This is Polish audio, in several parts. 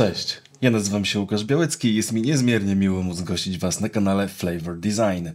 Cześć. Ja nazywam się Łukasz Białecki i jest mi niezmiernie miło móc gościć Was na kanale Flavor Design.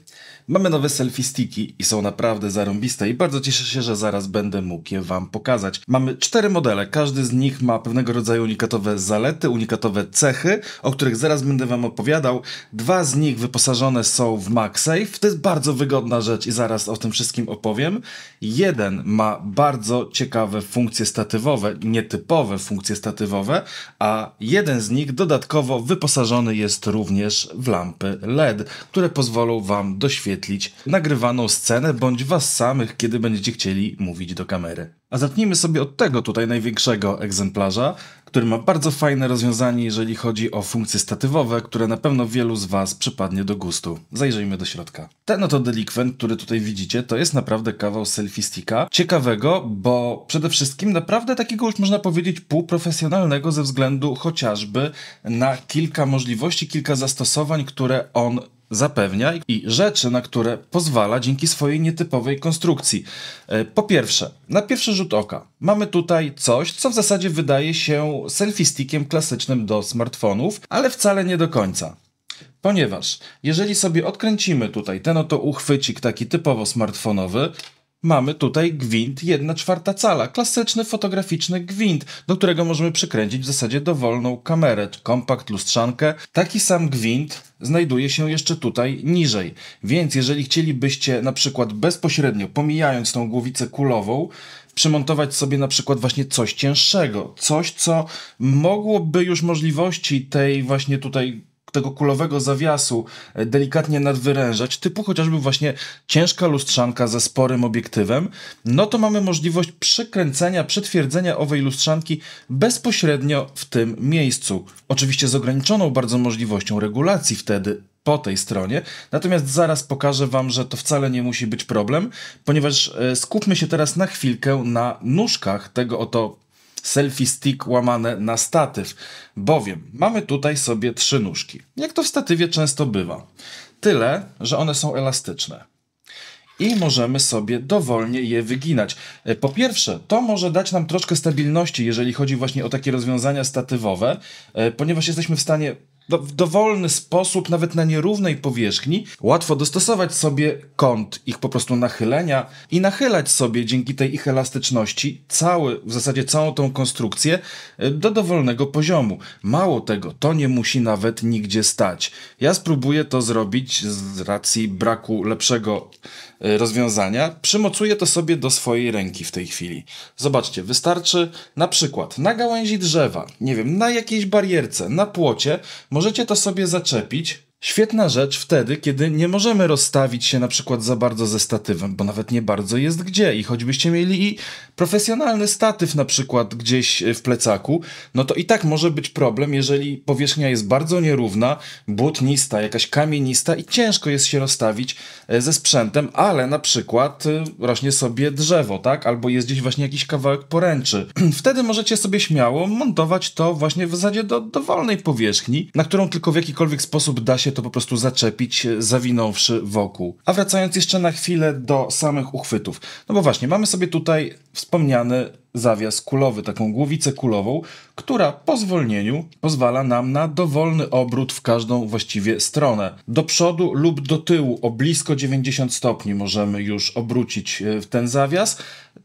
Mamy nowe selfie sticki i są naprawdę zarąbiste i bardzo cieszę się, że zaraz będę mógł je Wam pokazać. Mamy cztery modele, każdy z nich ma pewnego rodzaju unikatowe zalety, unikatowe cechy, o których zaraz będę Wam opowiadał. Dwa z nich wyposażone są w MagSafe, to jest bardzo wygodna rzecz i zaraz o tym wszystkim opowiem. Jeden ma bardzo ciekawe funkcje statywowe, nietypowe funkcje statywowe, a jeden z nich Dodatkowo wyposażony jest również w lampy LED, które pozwolą Wam doświetlić nagrywaną scenę bądź Was samych, kiedy będziecie chcieli mówić do kamery. A zacznijmy sobie od tego tutaj największego egzemplarza, który ma bardzo fajne rozwiązanie, jeżeli chodzi o funkcje statywowe, które na pewno wielu z Was przypadnie do gustu. Zajrzyjmy do środka. Ten oto delikwent, który tutaj widzicie, to jest naprawdę kawał sticka. Ciekawego, bo przede wszystkim naprawdę takiego już można powiedzieć półprofesjonalnego ze względu chociażby na kilka możliwości, kilka zastosowań, które on zapewnia i rzeczy, na które pozwala dzięki swojej nietypowej konstrukcji. E, po pierwsze, na pierwszy rzut oka mamy tutaj coś, co w zasadzie wydaje się selfie stickiem klasycznym do smartfonów, ale wcale nie do końca. Ponieważ jeżeli sobie odkręcimy tutaj ten oto uchwycik taki typowo smartfonowy, mamy tutaj gwint 1 czwarta cala, klasyczny fotograficzny gwint, do którego możemy przykręcić w zasadzie dowolną kamerę, kompakt, lustrzankę. Taki sam gwint znajduje się jeszcze tutaj niżej, więc jeżeli chcielibyście na przykład bezpośrednio, pomijając tą głowicę kulową, przymontować sobie na przykład właśnie coś cięższego, coś co mogłoby już możliwości tej właśnie tutaj tego kulowego zawiasu e, delikatnie nadwyrężać, typu chociażby właśnie ciężka lustrzanka ze sporym obiektywem, no to mamy możliwość przekręcenia, przetwierdzenia owej lustrzanki bezpośrednio w tym miejscu. Oczywiście z ograniczoną bardzo możliwością regulacji wtedy po tej stronie. Natomiast zaraz pokażę Wam, że to wcale nie musi być problem, ponieważ e, skupmy się teraz na chwilkę na nóżkach tego oto selfie stick łamane na statyw, bowiem mamy tutaj sobie trzy nóżki, jak to w statywie często bywa. Tyle, że one są elastyczne i możemy sobie dowolnie je wyginać. E, po pierwsze, to może dać nam troszkę stabilności, jeżeli chodzi właśnie o takie rozwiązania statywowe, e, ponieważ jesteśmy w stanie do, no, w dowolny sposób, nawet na nierównej powierzchni, łatwo dostosować sobie kąt ich po prostu nachylenia i nachylać sobie dzięki tej ich elastyczności cały, w zasadzie całą tą konstrukcję y, do dowolnego poziomu. Mało tego, to nie musi nawet nigdzie stać. Ja spróbuję to zrobić z racji braku lepszego y, rozwiązania. Przymocuję to sobie do swojej ręki w tej chwili. Zobaczcie, wystarczy na przykład na gałęzi drzewa, nie wiem, na jakiejś barierce, na płocie, Możecie to sobie zaczepić Świetna rzecz wtedy, kiedy nie możemy rozstawić się na przykład za bardzo ze statywem, bo nawet nie bardzo jest gdzie. I choćbyście mieli i profesjonalny statyw na przykład gdzieś e, w plecaku, no to i tak może być problem, jeżeli powierzchnia jest bardzo nierówna, błotnista, jakaś kamienista i ciężko jest się rozstawić e, ze sprzętem, ale na przykład e, rośnie sobie drzewo, tak? Albo jest gdzieś właśnie jakiś kawałek poręczy. Wtedy możecie sobie śmiało montować to właśnie w zasadzie do dowolnej powierzchni, na którą tylko w jakikolwiek sposób da się to po prostu zaczepić, e, zawinąwszy wokół. A wracając jeszcze na chwilę do samych uchwytów. No bo właśnie, mamy sobie tutaj wspomniany zawias kulowy, taką głowicę kulową, która po zwolnieniu pozwala nam na dowolny obrót w każdą właściwie stronę. Do przodu lub do tyłu o blisko 90 stopni możemy już obrócić e, ten zawias,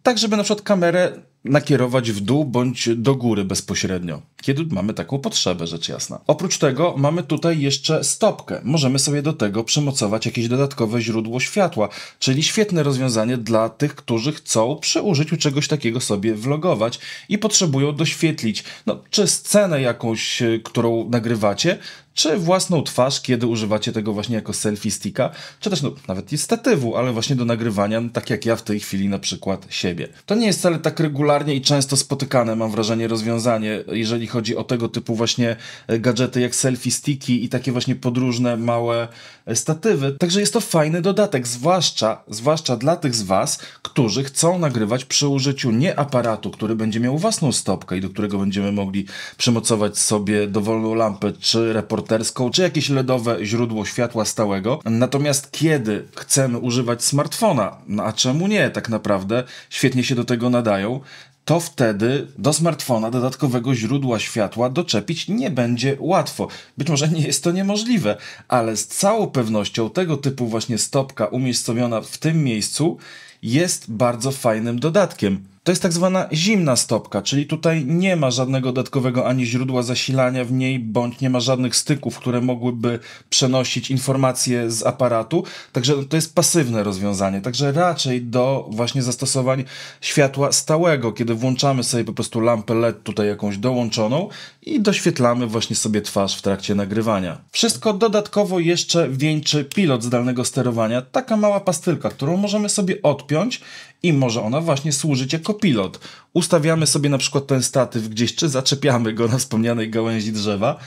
tak żeby na przykład kamerę nakierować w dół bądź do góry bezpośrednio, kiedy mamy taką potrzebę, rzecz jasna. Oprócz tego mamy tutaj jeszcze stopkę. Możemy sobie do tego przymocować jakieś dodatkowe źródło światła, czyli świetne rozwiązanie dla tych, którzy chcą przy użyciu czegoś takiego sobie vlogować i potrzebują doświetlić, no, czy scenę jakąś, y, którą nagrywacie, czy własną twarz, kiedy używacie tego właśnie jako selfie sticka, czy też no, nawet i statywu, ale właśnie do nagrywania, no, tak jak ja w tej chwili na przykład siebie. To nie jest wcale tak regularnie i często spotykane, mam wrażenie, rozwiązanie, jeżeli chodzi o tego typu właśnie e, gadżety jak selfie sticki i takie właśnie podróżne małe e, statywy. Także jest to fajny dodatek, zwłaszcza, zwłaszcza dla tych z Was, którzy chcą nagrywać przy użyciu nie aparatu, który będzie miał własną stopkę i do którego będziemy mogli przymocować sobie dowolną lampę czy reportaż reporterską, czy jakieś LEDowe źródło światła stałego. Natomiast kiedy chcemy używać smartfona, no a czemu nie, tak naprawdę świetnie się do tego nadają, to wtedy do smartfona dodatkowego źródła światła doczepić nie będzie łatwo. Być może nie jest to niemożliwe, ale z całą pewnością tego typu właśnie stopka umiejscowiona w tym miejscu jest bardzo fajnym dodatkiem. To jest tak zwana zimna stopka, czyli tutaj nie ma żadnego dodatkowego ani źródła zasilania w niej, bądź nie ma żadnych styków, które mogłyby przenosić informacje z aparatu. Także to jest pasywne rozwiązanie. Także raczej do właśnie zastosowań światła stałego, kiedy włączamy sobie po prostu lampę LED tutaj jakąś dołączoną i doświetlamy właśnie sobie twarz w trakcie nagrywania. Wszystko dodatkowo jeszcze wieńczy pilot zdalnego sterowania, taka mała pastylka, którą możemy sobie odpiąć i może ona właśnie służyć jako pilot. Ustawiamy sobie na przykład ten statyw gdzieś, czy zaczepiamy go na wspomnianej gałęzi drzewa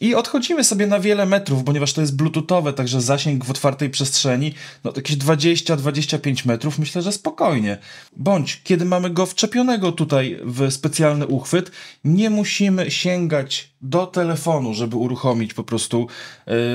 i odchodzimy sobie na wiele metrów, ponieważ to jest bluetoothowe, także zasięg w otwartej przestrzeni, no jakieś 20-25 metrów, myślę, że spokojnie. Bądź kiedy mamy go wczepionego tutaj w specjalny uchwyt, nie musimy sięgać do telefonu, żeby uruchomić po prostu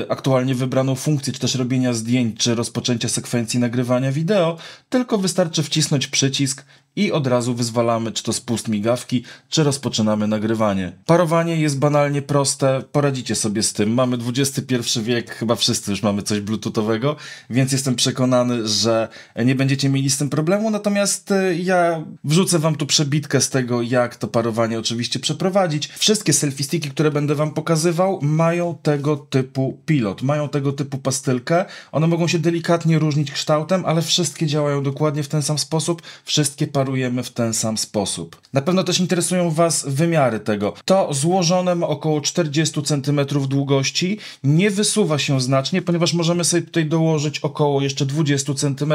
y, aktualnie wybraną funkcję, czy też robienia zdjęć, czy rozpoczęcia sekwencji nagrywania wideo, tylko wystarczy wcisnąć przycisk i od razu wyzwalamy czy to spust migawki, czy rozpoczynamy nagrywanie. Parowanie jest banalnie proste, poradzicie sobie z tym. Mamy XXI wiek, chyba wszyscy już mamy coś bluetoothowego, więc jestem przekonany, że nie będziecie mieli z tym problemu, natomiast y, ja wrzucę wam tu przebitkę z tego, jak to parowanie oczywiście przeprowadzić. Wszystkie selfie które będę wam pokazywał, mają tego typu pilot, mają tego typu pastylkę. One mogą się delikatnie różnić kształtem, ale wszystkie działają dokładnie w ten sam sposób, wszystkie parujemy w ten sam sposób. Na pewno też interesują was wymiary tego. To złożone ma około 40 cm długości, nie wysuwa się znacznie, ponieważ możemy sobie tutaj dołożyć około jeszcze 20 cm,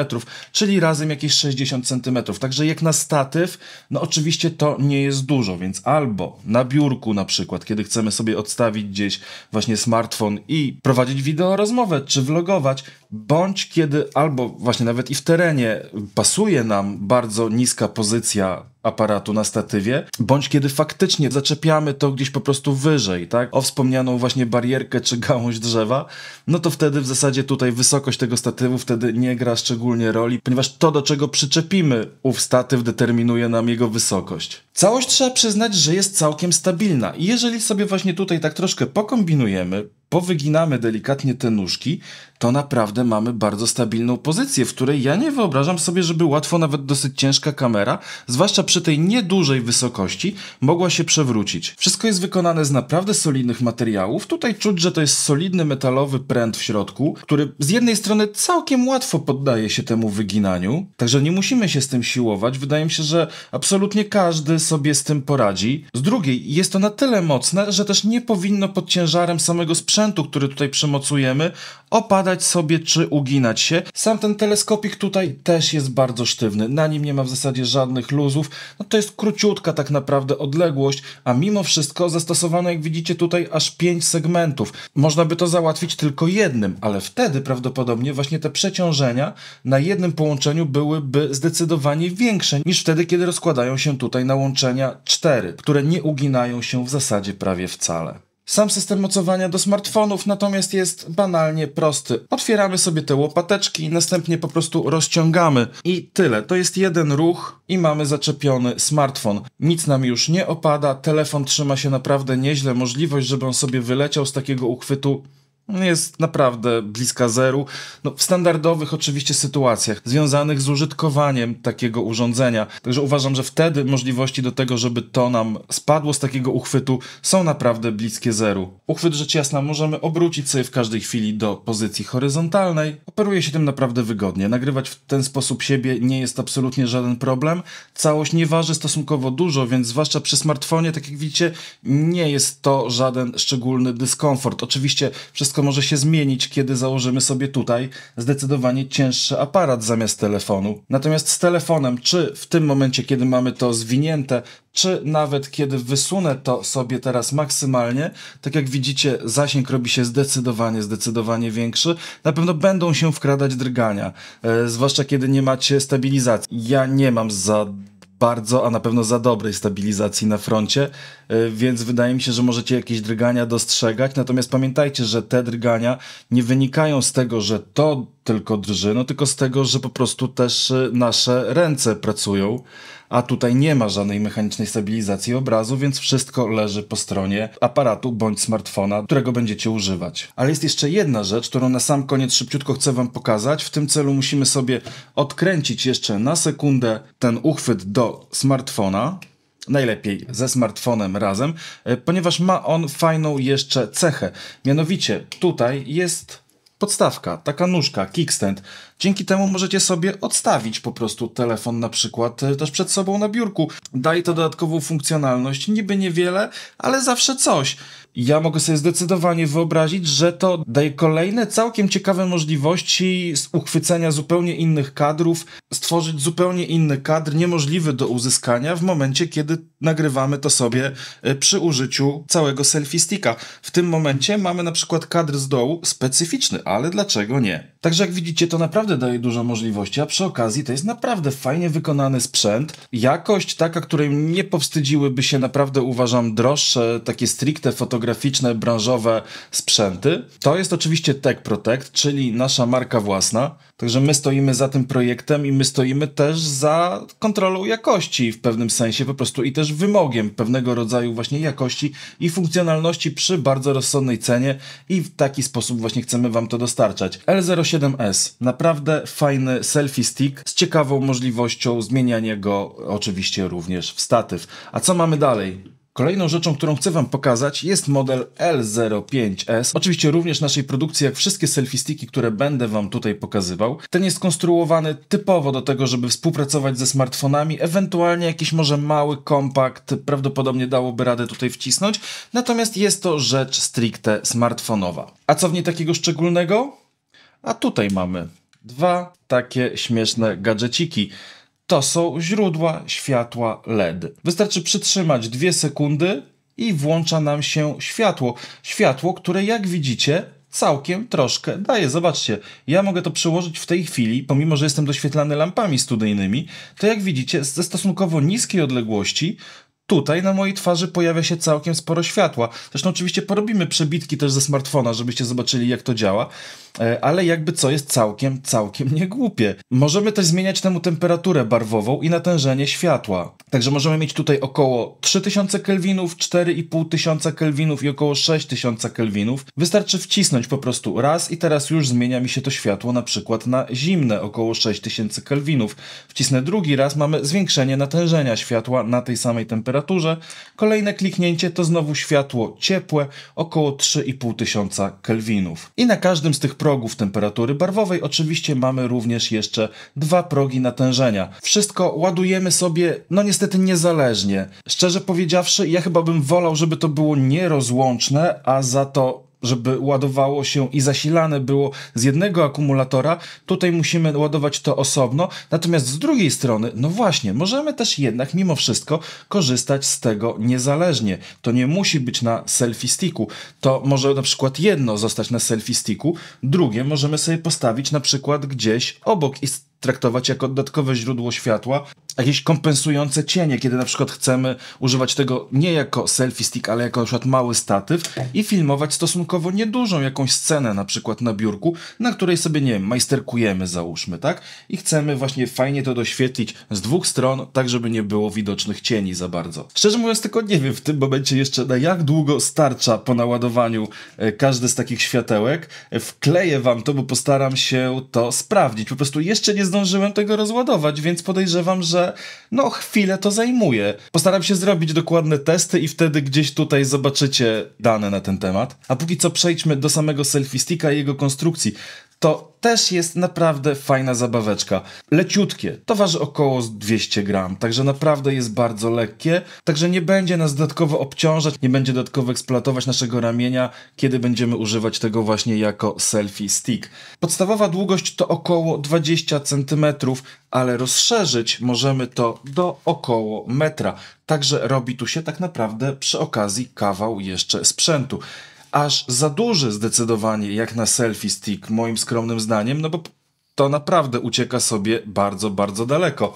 czyli razem jakieś 60 cm. Także jak na statyw, no oczywiście to nie jest dużo, więc albo na biurku na przykład, kiedy chcemy sobie odstawić gdzieś właśnie smartfon i prowadzić wideo rozmowę czy vlogować, bądź kiedy albo właśnie nawet i w terenie pasuje nam bardzo niska pozycja aparatu na statywie, bądź kiedy faktycznie zaczepiamy to gdzieś po prostu wyżej, tak? O wspomnianą właśnie barierkę czy gałąź drzewa, no to wtedy w zasadzie tutaj wysokość tego statywu wtedy nie gra szczególnie roli, ponieważ to, do czego przyczepimy ów statyw, determinuje nam jego wysokość. Całość trzeba przyznać, że jest całkiem stabilna i jeżeli sobie właśnie tutaj tak troszkę pokombinujemy, powyginamy delikatnie te nóżki, to naprawdę mamy bardzo stabilną pozycję, w której ja nie wyobrażam sobie, żeby łatwo nawet dosyć ciężka kamera, zwłaszcza przy tej niedużej wysokości, mogła się przewrócić. Wszystko jest wykonane z naprawdę solidnych materiałów. Tutaj czuć, że to jest solidny metalowy pręt w środku, który z jednej strony całkiem łatwo poddaje się temu wyginaniu, także nie musimy się z tym siłować. Wydaje mi się, że absolutnie każdy sobie z tym poradzi. Z drugiej, jest to na tyle mocne, że też nie powinno pod ciężarem samego sprzętu sprzętu, który tutaj przymocujemy, opadać sobie czy uginać się. Sam ten teleskopik tutaj też jest bardzo sztywny, na nim nie ma w zasadzie żadnych luzów, no to jest króciutka tak naprawdę odległość, a mimo wszystko zastosowano jak widzicie tutaj aż 5 segmentów. Można by to załatwić tylko jednym, ale wtedy prawdopodobnie właśnie te przeciążenia na jednym połączeniu byłyby zdecydowanie większe niż wtedy, kiedy rozkładają się tutaj na łączenia 4, które nie uginają się w zasadzie prawie wcale. Sam system mocowania do smartfonów natomiast jest banalnie prosty. Otwieramy sobie te łopateczki i następnie po prostu rozciągamy. I tyle. To jest jeden ruch i mamy zaczepiony smartfon. Nic nam już nie opada, telefon trzyma się naprawdę nieźle. Możliwość, żeby on sobie wyleciał z takiego uchwytu jest naprawdę bliska zeru. No, w standardowych oczywiście sytuacjach związanych z użytkowaniem takiego urządzenia. Także uważam, że wtedy możliwości do tego, żeby to nam spadło z takiego uchwytu są naprawdę bliskie zeru. Uchwyt rzecz jasna możemy obrócić sobie w każdej chwili do pozycji horyzontalnej. Operuje się tym naprawdę wygodnie. Nagrywać w ten sposób siebie nie jest absolutnie żaden problem. Całość nie waży stosunkowo dużo, więc zwłaszcza przy smartfonie, tak jak widzicie, nie jest to żaden szczególny dyskomfort. Oczywiście wszystko wszystko może się zmienić, kiedy założymy sobie tutaj zdecydowanie cięższy aparat zamiast telefonu. Natomiast z telefonem, czy w tym momencie, kiedy mamy to zwinięte, czy nawet kiedy wysunę to sobie teraz maksymalnie, tak jak widzicie, zasięg robi się zdecydowanie, zdecydowanie większy. Na pewno będą się wkradać drgania, e, zwłaszcza kiedy nie macie stabilizacji. Ja nie mam za bardzo, a na pewno za dobrej stabilizacji na froncie, e, więc wydaje mi się, że możecie jakieś drgania dostrzegać. Natomiast pamiętajcie, że te drgania nie wynikają z tego, że to tylko drży, no tylko z tego, że po prostu też e, nasze ręce pracują a tutaj nie ma żadnej mechanicznej stabilizacji obrazu, więc wszystko leży po stronie aparatu bądź smartfona, którego będziecie używać. Ale jest jeszcze jedna rzecz, którą na sam koniec szybciutko chcę Wam pokazać. W tym celu musimy sobie odkręcić jeszcze na sekundę ten uchwyt do smartfona najlepiej ze smartfonem razem, e, ponieważ ma on fajną jeszcze cechę. Mianowicie tutaj jest podstawka, taka nóżka, kickstand. Dzięki temu możecie sobie odstawić po prostu telefon na przykład e, też przed sobą na biurku. Daje to dodatkową funkcjonalność, niby niewiele, ale zawsze coś ja mogę sobie zdecydowanie wyobrazić, że to daje kolejne całkiem ciekawe możliwości uchwycenia zupełnie innych kadrów, stworzyć zupełnie inny kadr, niemożliwy do uzyskania w momencie, kiedy nagrywamy to sobie e, przy użyciu całego selfie sticka. W tym momencie mamy na przykład kadr z dołu specyficzny, ale dlaczego nie? Także jak widzicie, to naprawdę daje dużo możliwości, a przy okazji to jest naprawdę fajnie wykonany sprzęt. Jakość taka, której nie powstydziłyby się naprawdę, uważam, droższe, takie stricte fotograficzne, branżowe sprzęty. To jest oczywiście Tech Protect, czyli nasza marka własna. Także my stoimy za tym projektem i my stoimy też za kontrolą jakości w pewnym sensie po prostu i też wymogiem pewnego rodzaju właśnie jakości i funkcjonalności przy bardzo rozsądnej cenie i w taki sposób właśnie chcemy wam to dostarczać. L07S, naprawdę fajny selfie stick z ciekawą możliwością zmieniania go oczywiście również w statyw. A co mamy dalej? Kolejną rzeczą, którą chcę Wam pokazać jest model L05S. Oczywiście również naszej produkcji, jak wszystkie selfistiki, które będę Wam tutaj pokazywał. Ten jest konstruowany typowo do tego, żeby współpracować ze smartfonami, ewentualnie jakiś może mały kompakt prawdopodobnie dałoby radę tutaj wcisnąć, natomiast jest to rzecz stricte smartfonowa. A co w niej takiego szczególnego? A tutaj mamy dwa takie śmieszne gadżeciki to są źródła światła LED. Wystarczy przytrzymać 2 sekundy i włącza nam się światło. Światło, które jak widzicie całkiem troszkę daje. Zobaczcie, ja mogę to przyłożyć w tej chwili, pomimo że jestem doświetlany lampami studyjnymi, to jak widzicie ze stosunkowo niskiej odległości tutaj na mojej twarzy pojawia się całkiem sporo światła. Zresztą oczywiście porobimy przebitki też ze smartfona, żebyście zobaczyli jak to działa. E, ale jakby co jest całkiem, całkiem niegłupie. Możemy też zmieniać temu temperaturę barwową i natężenie światła. Także możemy mieć tutaj około 3000 kelwinów, 4500 kelwinów i około 6000 kelwinów. Wystarczy wcisnąć po prostu raz i teraz już zmienia mi się to światło na przykład na zimne, około 6000 kelwinów. Wcisnę drugi raz, mamy zwiększenie natężenia światła na tej samej temperaturze. Kolejne kliknięcie to znowu światło ciepłe, około 3500 kelwinów. I na każdym z tych programów progów temperatury barwowej oczywiście mamy również jeszcze dwa progi natężenia. Wszystko ładujemy sobie, no niestety niezależnie. Szczerze powiedziawszy, ja chyba bym wolał, żeby to było nierozłączne, a za to żeby ładowało się i zasilane było z jednego akumulatora. Tutaj musimy ładować to osobno. Natomiast z drugiej strony, no właśnie, możemy też jednak mimo wszystko korzystać z tego niezależnie. To nie musi być na selfie sticku. To może na przykład jedno zostać na selfie sticku, drugie możemy sobie postawić na przykład gdzieś obok i traktować jako dodatkowe źródło światła, jakieś kompensujące cienie, kiedy na przykład chcemy używać tego nie jako selfie stick, ale jako na przykład mały statyw i filmować stosunkowo niedużą jakąś scenę na przykład na biurku, na której sobie, nie wiem, majsterkujemy załóżmy, tak? I chcemy właśnie fajnie to doświetlić z dwóch stron, tak żeby nie było widocznych cieni za bardzo. Szczerze mówiąc tylko nie wiem w tym momencie jeszcze na jak długo starcza po naładowaniu e, każdy z takich światełek. E, wkleję wam to, bo postaram się to sprawdzić. Po prostu jeszcze nie zdążyłem tego rozładować, więc podejrzewam, że no chwilę to zajmuje. Postaram się zrobić dokładne testy i wtedy gdzieś tutaj zobaczycie dane na ten temat. A póki co przejdźmy do samego selfie sticka i jego konstrukcji to też jest naprawdę fajna zabaweczka. Leciutkie, to waży około 200 gram, także naprawdę jest bardzo lekkie, także nie będzie nas dodatkowo obciążać, nie będzie dodatkowo eksploatować naszego ramienia, kiedy będziemy używać tego właśnie jako selfie stick. Podstawowa długość to około 20 cm, ale rozszerzyć możemy to do około metra, także robi tu się tak naprawdę przy okazji kawał jeszcze sprzętu aż za duży zdecydowanie jak na selfie stick, moim skromnym zdaniem, no bo to naprawdę ucieka sobie bardzo, bardzo daleko.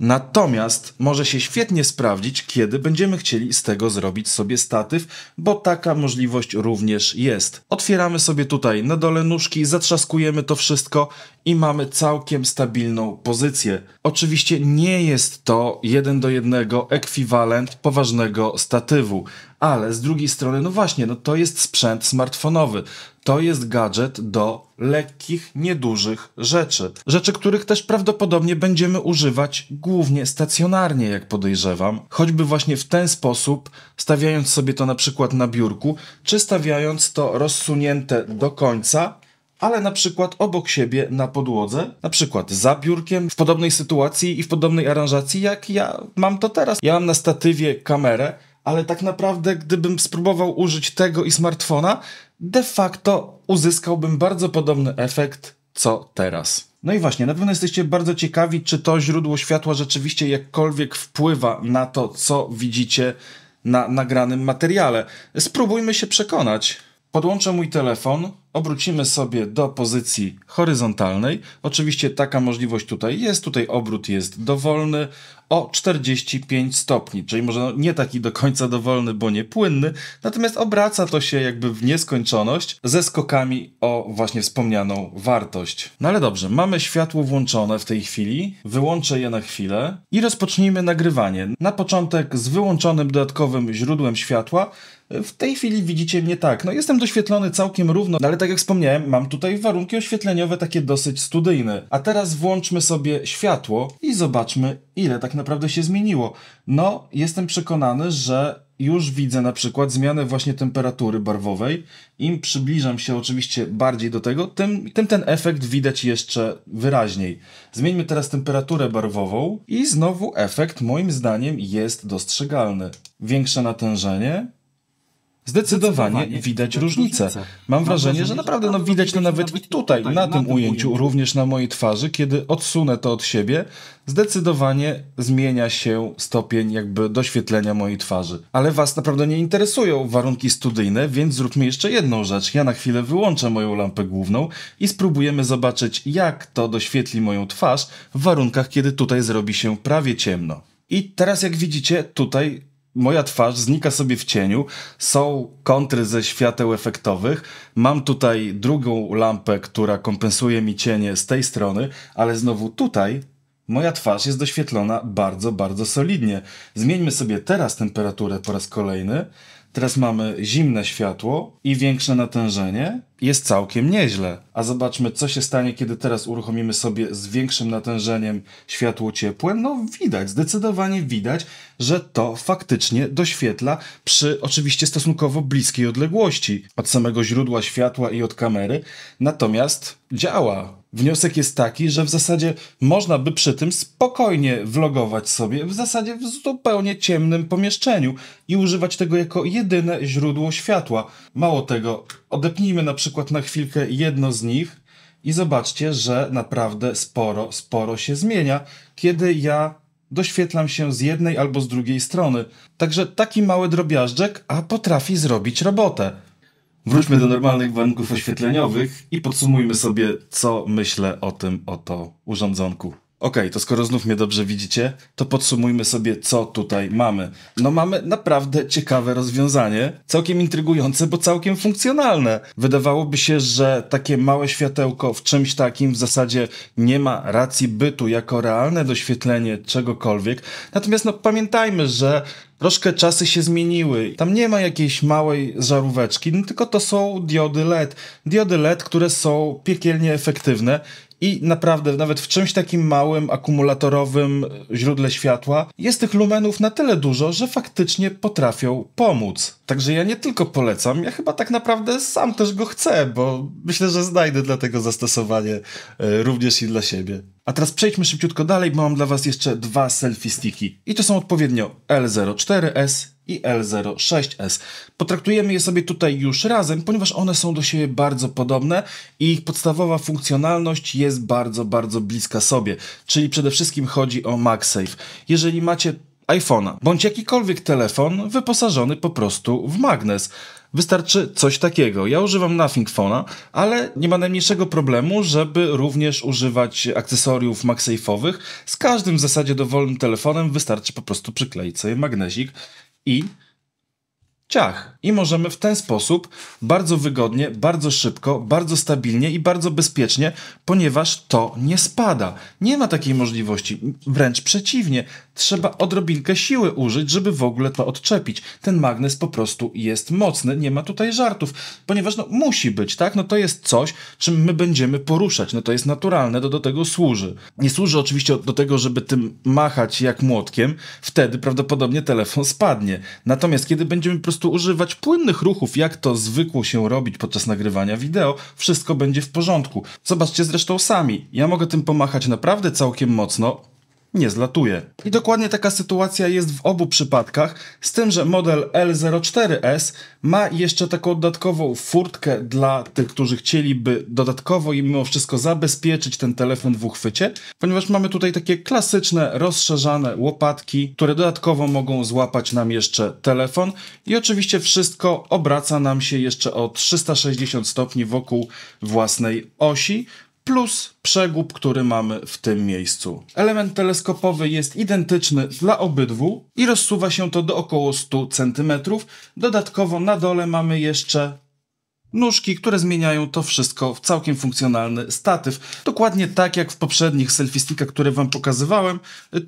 Natomiast może się świetnie sprawdzić, kiedy będziemy chcieli z tego zrobić sobie statyw, bo taka możliwość również jest. Otwieramy sobie tutaj na dole nóżki, zatrzaskujemy to wszystko i mamy całkiem stabilną pozycję. Oczywiście nie jest to jeden do jednego ekwiwalent poważnego statywu, ale z drugiej strony, no właśnie, no to jest sprzęt smartfonowy to jest gadżet do lekkich, niedużych rzeczy. Rzeczy, których też prawdopodobnie będziemy używać głównie stacjonarnie, jak podejrzewam, choćby właśnie w ten sposób, stawiając sobie to na przykład na biurku, czy stawiając to rozsunięte do końca ale na przykład obok siebie na podłodze, na przykład za biurkiem, w podobnej sytuacji i w podobnej aranżacji, jak ja mam to teraz. Ja mam na statywie kamerę, ale tak naprawdę, gdybym spróbował użyć tego i smartfona, de facto uzyskałbym bardzo podobny efekt co teraz. No i właśnie, na pewno jesteście bardzo ciekawi, czy to źródło światła rzeczywiście jakkolwiek wpływa na to, co widzicie na nagranym materiale. Spróbujmy się przekonać. Podłączę mój telefon, obrócimy sobie do pozycji horyzontalnej. Oczywiście taka możliwość tutaj jest, tutaj obrót jest dowolny o 45 stopni, czyli może nie taki do końca dowolny, bo nie płynny, natomiast obraca to się jakby w nieskończoność ze skokami o właśnie wspomnianą wartość. No ale dobrze, mamy światło włączone w tej chwili, wyłączę je na chwilę i rozpocznijmy nagrywanie. Na początek z wyłączonym dodatkowym źródłem światła, w tej chwili widzicie mnie tak. No jestem doświetlony całkiem równo, no ale tak jak wspomniałem, mam tutaj warunki oświetleniowe takie dosyć studyjne. A teraz włączmy sobie światło i zobaczmy ile tak naprawdę się zmieniło. No, jestem przekonany, że już widzę na przykład zmianę właśnie temperatury barwowej. Im przybliżam się oczywiście bardziej do tego, tym, tym ten efekt widać jeszcze wyraźniej. Zmieńmy teraz temperaturę barwową i znowu efekt moim zdaniem jest dostrzegalny. Większe natężenie, Zdecydowanie widać różnicę. Mam wrażenie, że naprawdę no, widać to nawet tutaj, na tym ujęciu, również na mojej twarzy, kiedy odsunę to od siebie, zdecydowanie zmienia się stopień jakby doświetlenia mojej twarzy. Ale was naprawdę nie interesują warunki studyjne, więc zróbmy jeszcze jedną rzecz. Ja na chwilę wyłączę moją lampę główną i spróbujemy zobaczyć, jak to doświetli moją twarz w warunkach, kiedy tutaj zrobi się prawie ciemno. I teraz jak widzicie, tutaj moja twarz znika sobie w cieniu, są kontry ze świateł efektowych, mam tutaj drugą lampę, która kompensuje mi cienie z tej strony, ale znowu tutaj moja twarz jest doświetlona bardzo, bardzo solidnie. Zmieńmy sobie teraz temperaturę po raz kolejny. Teraz mamy zimne światło i większe natężenie jest całkiem nieźle. A zobaczmy, co się stanie, kiedy teraz uruchomimy sobie z większym natężeniem światło ciepłe. No widać, zdecydowanie widać, że to faktycznie doświetla przy oczywiście stosunkowo bliskiej odległości od samego źródła światła i od kamery. Natomiast działa. Wniosek jest taki, że w zasadzie można by przy tym spokojnie vlogować sobie w zasadzie w zupełnie ciemnym pomieszczeniu i używać tego jako jedyne źródło światła. Mało tego, odepnijmy na przykład na chwilkę jedno z nich i zobaczcie, że naprawdę sporo, sporo się zmienia, kiedy ja doświetlam się z jednej albo z drugiej strony. Także taki mały drobiażdżek, a potrafi zrobić robotę. Wróćmy do normalnych warunków oświetleniowych i podsumujmy sobie, co myślę o tym oto urządzonku. Okej, okay, to skoro znów mnie dobrze widzicie, to podsumujmy sobie, co tutaj mamy. No mamy naprawdę ciekawe rozwiązanie, całkiem intrygujące, bo całkiem funkcjonalne. Wydawałoby się, że takie małe światełko w czymś takim w zasadzie nie ma racji bytu jako realne doświetlenie czegokolwiek. Natomiast no pamiętajmy, że Troszkę czasy się zmieniły. Tam nie ma jakiejś małej żaróweczki, no tylko to są diody LED. Diody LED, które są piekielnie efektywne i naprawdę, nawet w czymś takim małym, akumulatorowym źródle światła jest tych lumenów na tyle dużo, że faktycznie potrafią pomóc. Także ja nie tylko polecam, ja chyba tak naprawdę sam też go chcę, bo myślę, że znajdę dla tego zastosowanie e, również i dla siebie. A teraz przejdźmy szybciutko dalej, bo mam dla Was jeszcze dwa selfie sticki. I to są odpowiednio L04S i L06S. Potraktujemy je sobie tutaj już razem, ponieważ one są do siebie bardzo podobne i ich podstawowa funkcjonalność jest bardzo, bardzo bliska sobie. Czyli przede wszystkim chodzi o MagSafe. Jeżeli macie iPhone'a bądź jakikolwiek telefon wyposażony po prostu w magnes, Wystarczy coś takiego. Ja używam Nothing Phone'a, ale nie ma najmniejszego problemu, żeby również używać akcesoriów MagSafe'owych. Z każdym w zasadzie dowolnym telefonem wystarczy po prostu przykleić sobie magnesik i ciach. I możemy w ten sposób bardzo wygodnie, bardzo szybko, bardzo stabilnie i bardzo bezpiecznie, ponieważ to nie spada. Nie ma takiej możliwości, wręcz przeciwnie trzeba odrobinkę siły użyć, żeby w ogóle to odczepić. Ten magnes po prostu jest mocny, nie ma tutaj żartów, ponieważ no, musi być, tak? No to jest coś, czym my będziemy poruszać, no to jest naturalne, to do tego służy. Nie służy oczywiście do tego, żeby tym machać jak młotkiem, wtedy prawdopodobnie telefon spadnie. Natomiast kiedy będziemy po prostu używać płynnych ruchów, jak to zwykło się robić podczas nagrywania wideo, wszystko będzie w porządku. Zobaczcie zresztą sami, ja mogę tym pomachać naprawdę całkiem mocno, nie zlatuje. I dokładnie taka sytuacja jest w obu przypadkach, z tym, że model L04S ma jeszcze taką dodatkową furtkę dla tych, którzy chcieliby dodatkowo i mimo wszystko zabezpieczyć ten telefon w uchwycie, ponieważ mamy tutaj takie klasyczne, rozszerzane łopatki, które dodatkowo mogą złapać nam jeszcze telefon i oczywiście wszystko obraca nam się jeszcze o 360 stopni wokół własnej osi, plus przegub, który mamy w tym miejscu. Element teleskopowy jest identyczny dla obydwu i rozsuwa się to do około 100 cm. Dodatkowo na dole mamy jeszcze nóżki, które zmieniają to wszystko w całkiem funkcjonalny statyw. Dokładnie tak jak w poprzednich selfie które Wam pokazywałem.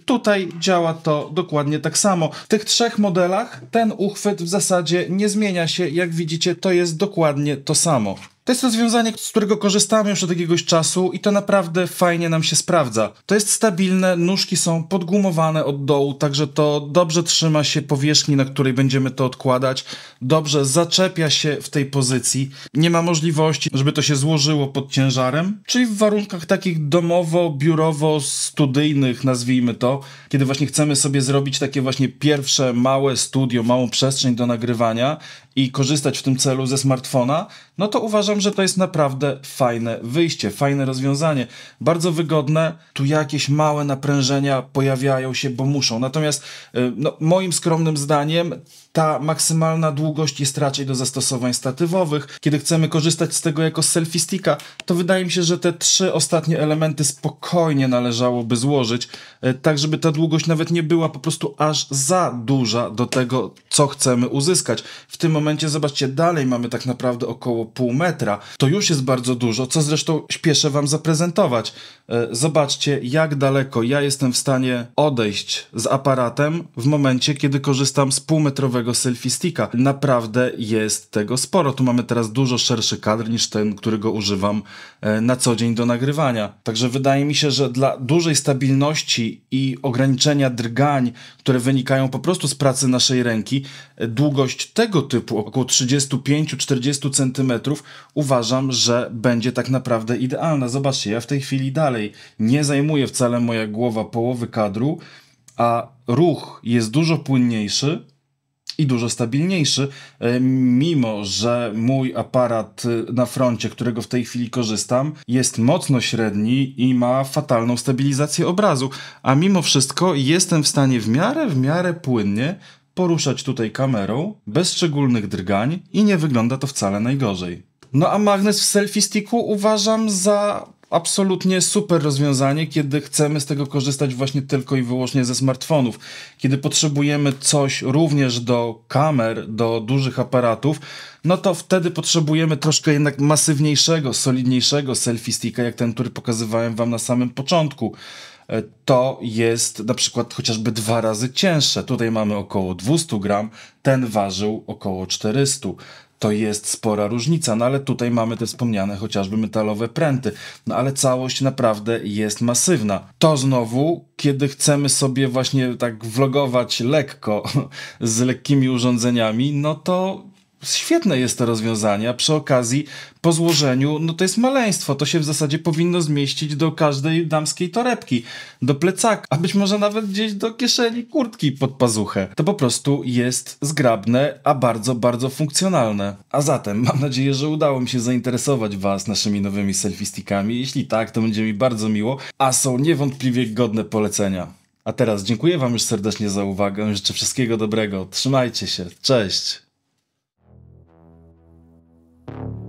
Tutaj działa to dokładnie tak samo. W tych trzech modelach ten uchwyt w zasadzie nie zmienia się. Jak widzicie, to jest dokładnie to samo. To jest rozwiązanie, z którego korzystamy już od jakiegoś czasu i to naprawdę fajnie nam się sprawdza. To jest stabilne, nóżki są podgumowane od dołu, także to dobrze trzyma się powierzchni, na której będziemy to odkładać, dobrze zaczepia się w tej pozycji, nie ma możliwości, żeby to się złożyło pod ciężarem, czyli w warunkach takich domowo-biurowo-studyjnych, nazwijmy to, kiedy właśnie chcemy sobie zrobić takie właśnie pierwsze małe studio, małą przestrzeń do nagrywania i korzystać w tym celu ze smartfona, no to uważam, że to jest naprawdę fajne wyjście, fajne rozwiązanie. Bardzo wygodne, tu jakieś małe naprężenia pojawiają się, bo muszą. Natomiast y, no, moim skromnym zdaniem ta maksymalna długość jest raczej do zastosowań statywowych. Kiedy chcemy korzystać z tego jako selfie sticka, to wydaje mi się, że te trzy ostatnie elementy spokojnie należałoby złożyć, e, tak żeby ta długość nawet nie była po prostu aż za duża do tego, co chcemy uzyskać. W tym momencie, zobaczcie, dalej mamy tak naprawdę około pół metra. To już jest bardzo dużo, co zresztą śpieszę Wam zaprezentować. E, zobaczcie, jak daleko ja jestem w stanie odejść z aparatem w momencie, kiedy korzystam z półmetrowego standardowego selfie sticka. Naprawdę jest tego sporo. Tu mamy teraz dużo szerszy kadr niż ten, którego używam e, na co dzień do nagrywania. Także wydaje mi się, że dla dużej stabilności i ograniczenia drgań, które wynikają po prostu z pracy naszej ręki, e, długość tego typu, około 35-40 cm, uważam, że będzie tak naprawdę idealna. Zobaczcie, ja w tej chwili dalej nie zajmuję wcale moja głowa połowy kadru, a ruch jest dużo płynniejszy, i dużo stabilniejszy, e, mimo że mój aparat e, na froncie, którego w tej chwili korzystam, jest mocno średni i ma fatalną stabilizację obrazu, a mimo wszystko jestem w stanie w miarę, w miarę płynnie poruszać tutaj kamerą bez szczególnych drgań i nie wygląda to wcale najgorzej. No a magnes w selfie sticku uważam za absolutnie super rozwiązanie, kiedy chcemy z tego korzystać właśnie tylko i wyłącznie ze smartfonów. Kiedy potrzebujemy coś również do kamer, do dużych aparatów, no to wtedy potrzebujemy troszkę jednak masywniejszego, solidniejszego selfie sticka, jak ten, który pokazywałem wam na samym początku. E, to jest na przykład chociażby dwa razy cięższe. Tutaj mamy około 200 gram, ten ważył około 400 to jest spora różnica, no ale tutaj mamy te wspomniane chociażby metalowe pręty, no ale całość naprawdę jest masywna. To znowu, kiedy chcemy sobie właśnie tak vlogować lekko z lekkimi urządzeniami, no to Świetne jest to rozwiązanie, a przy okazji po złożeniu, no to jest maleństwo, to się w zasadzie powinno zmieścić do każdej damskiej torebki, do plecaka, a być może nawet gdzieś do kieszeni kurtki pod pazuchę. To po prostu jest zgrabne, a bardzo, bardzo funkcjonalne. A zatem mam nadzieję, że udało mi się zainteresować Was naszymi nowymi selfistikami. Jeśli tak, to będzie mi bardzo miło, a są niewątpliwie godne polecenia. A teraz dziękuję Wam już serdecznie za uwagę, życzę wszystkiego dobrego, trzymajcie się, cześć! you